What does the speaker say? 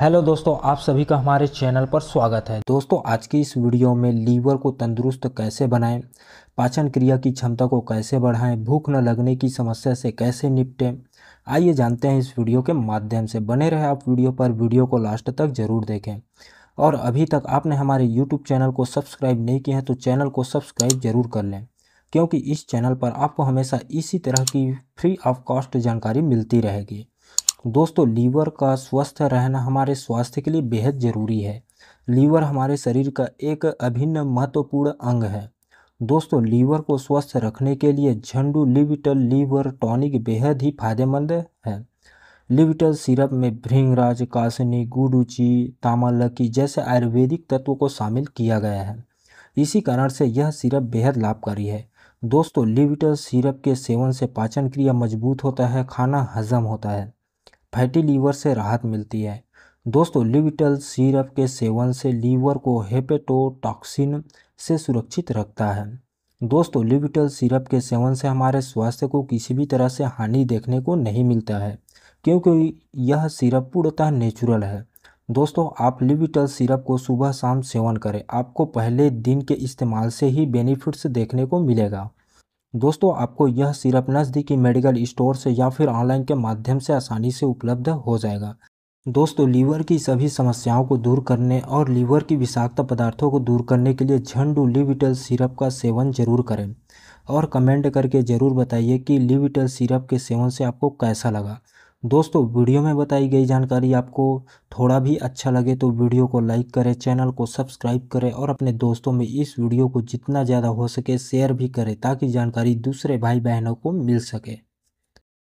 hello दोस्तों आप सभी का हमारे चैनल पर स्वागत है दोस्तों आज की इस वीडियो में लीवर को तंदुरुस्त कैसे बनाएं पाचन क्रिया की क्षमता को कैसे बढ़ाएं भूख न लगने की समस्या से कैसे निपटें आइए जानते हैं इस वीडियो के माध्यम से बने रहे आप वीडियो पर वीडियो को लास्ट तक ज़रूर देखें और अभी तक आपने हमारे यूट्यूब चैनल को सब्सक्राइब नहीं किया है तो चैनल को सब्सक्राइब ज़रूर कर लें क्योंकि इस चैनल पर आपको हमेशा इसी तरह की फ्री ऑफ कॉस्ट जानकारी मिलती रहेगी दोस्तों लीवर का स्वस्थ रहना हमारे स्वास्थ्य के लिए बेहद ज़रूरी है लीवर हमारे शरीर का एक अभिन्न महत्वपूर्ण अंग है दोस्तों लीवर को स्वस्थ रखने के लिए झंडू लिविटल लीवर टॉनिक बेहद ही फायदेमंद है लिविटल सिरप में भृंगराज कासनी गुडुची तामालकी जैसे आयुर्वेदिक तत्वों को शामिल किया गया है इसी कारण से यह सिरप बेहद लाभकारी है दोस्तों लिविटल सिरप के सेवन से पाचन क्रिया मजबूत होता है खाना हजम होता है फैटी लीवर से राहत मिलती है दोस्तों लिविटल सिरप के सेवन से लीवर को हेपेटोटॉक्सिन से सुरक्षित रखता है दोस्तों लिविटल सिरप के सेवन से हमारे स्वास्थ्य को किसी भी तरह से हानि देखने को नहीं मिलता है क्योंकि यह सिरप पूर्णतः नेचुरल है दोस्तों आप लिविटल सिरप को सुबह शाम सेवन करें आपको पहले दिन के इस्तेमाल से ही बेनिफिट्स देखने को मिलेगा दोस्तों आपको यह सिरप नज़दीकी मेडिकल स्टोर से या फिर ऑनलाइन के माध्यम से आसानी से उपलब्ध हो जाएगा दोस्तों लीवर की सभी समस्याओं को दूर करने और लीवर की विषाक्त पदार्थों को दूर करने के लिए झंडू लिविटल सिरप का सेवन जरूर करें और कमेंट करके ज़रूर बताइए कि लिविटल सिरप के सेवन से आपको कैसा लगा दोस्तों वीडियो में बताई गई जानकारी आपको थोड़ा भी अच्छा लगे तो वीडियो को लाइक करें चैनल को सब्सक्राइब करें और अपने दोस्तों में इस वीडियो को जितना ज़्यादा हो सके शेयर भी करें ताकि जानकारी दूसरे भाई बहनों को मिल सके